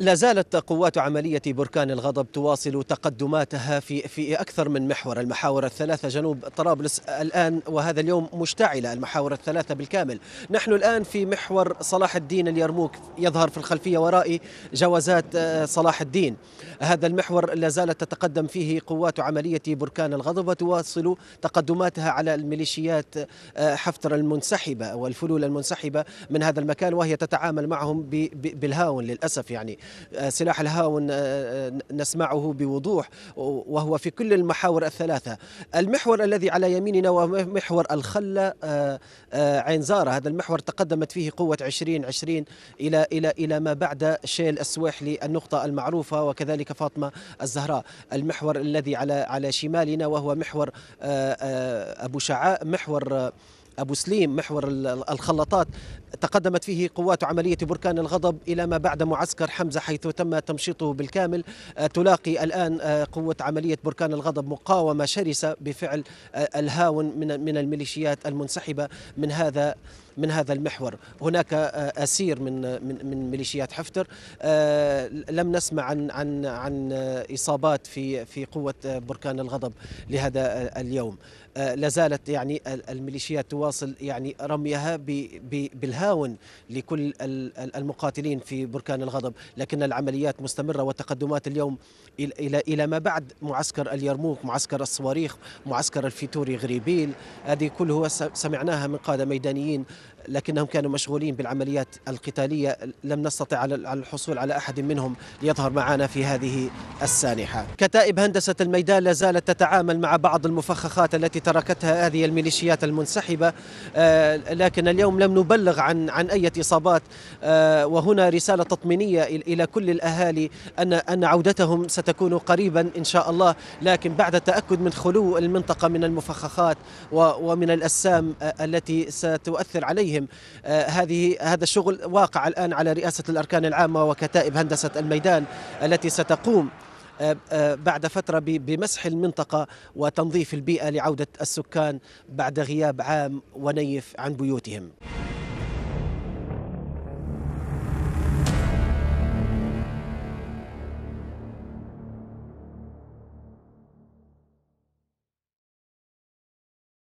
لا زالت قوات عملية بركان الغضب تواصل تقدماتها في في أكثر من محور، المحاور الثلاثة جنوب طرابلس الآن وهذا اليوم مشتعلة المحاور الثلاثة بالكامل، نحن الآن في محور صلاح الدين اليرموك يظهر في الخلفية ورائي جوازات آه، صلاح الدين، هذا المحور لا زالت تتقدم فيه قوات عملية بركان الغضب وتواصل تقدماتها على الميليشيات آه، حفتر المنسحبة والفلول المنسحبة من هذا المكان وهي تتعامل معهم بالهاون للأسف يعني آه، سلاح الهاون آه، آه، نسمعه بوضوح وهو في كل المحاور الثلاثة المحور الذي على يميننا ومحور الخلة عين زارة هذا المحور تقدمت فيه قوة 20 إلى إلى إلى ما بعد شيل السويحلي النقطة المعروفة وكذلك فاطمة الزهراء المحور الذي على على شمالنا وهو محور أبو شعاع محور أبو سليم محور الخلطات تقدمت فيه قوات عملية بركان الغضب إلى ما بعد معسكر حمزة حيث تم تمشيطه بالكامل آه، تلاقي الآن آه، قوة عملية بركان الغضب مقاومة شرسة بفعل آه، الهاون من الميليشيات المنسحبة من هذا من هذا المحور هناك آه، اسير من من, من ميليشيات حفتر آه، لم نسمع عن عن عن اصابات في في قوه آه، بركان الغضب لهذا اليوم لا زالت يعني الميليشيات تواصل يعني رميها بالهاون لكل المقاتلين في بركان الغضب لكن العمليات مستمره وتقدمات اليوم الى الى ما بعد معسكر اليرموك معسكر الصواريخ معسكر الفيتوري غريبيل هذه كلها سمعناها من قاده ميدانيين لكنهم كانوا مشغولين بالعمليات القتالية لم نستطع على الحصول على أحد منهم ليظهر معنا في هذه السانحة كتائب هندسة الميدان لا زالت تتعامل مع بعض المفخخات التي تركتها هذه الميليشيات المنسحبة آه، لكن اليوم لم نبلغ عن عن أي إصابات آه، وهنا رسالة تطمينية إلى كل الأهالي أن أن عودتهم ستكون قريبا إن شاء الله لكن بعد التأكد من خلو المنطقة من المفخخات ومن الأجسام آه، التي ستؤثر على عليهم آه، هذه هذا الشغل واقع الآن على رئاسة الأركان العامة وكتائب هندسة الميدان التي ستقوم آه، آه، بعد فترة بمسح المنطقة وتنظيف البيئة لعودة السكان بعد غياب عام ونيف عن بيوتهم